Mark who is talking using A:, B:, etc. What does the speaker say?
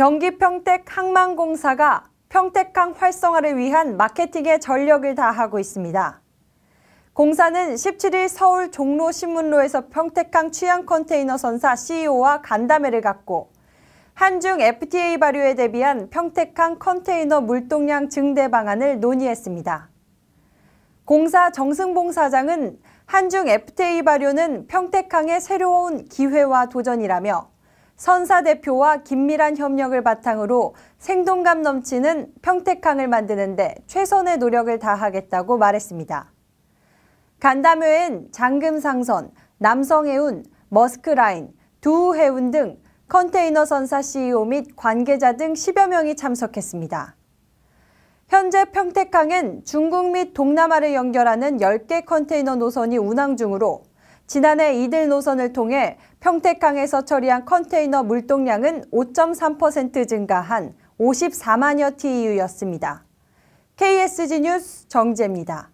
A: 경기 평택 항만공사가 평택항 활성화를 위한 마케팅에 전력을 다하고 있습니다. 공사는 17일 서울 종로 신문로에서 평택항 취향 컨테이너 선사 CEO와 간담회를 갖고 한중 FTA 발효에 대비한 평택항 컨테이너 물동량 증대 방안을 논의했습니다. 공사 정승봉 사장은 한중 FTA 발효는 평택항의 새로운 기회와 도전이라며 선사 대표와 긴밀한 협력을 바탕으로 생동감 넘치는 평택항을 만드는데 최선의 노력을 다하겠다고 말했습니다. 간담회엔 장금상선, 남성해운, 머스크라인, 두해운등 컨테이너 선사 CEO 및 관계자 등 10여 명이 참석했습니다. 현재 평택항엔 중국 및 동남아를 연결하는 10개 컨테이너 노선이 운항 중으로 지난해 이들 노선을 통해 평택항에서 처리한 컨테이너 물동량은 5.3% 증가한 54만여 TEU였습니다. KSG 뉴스 정재입니다.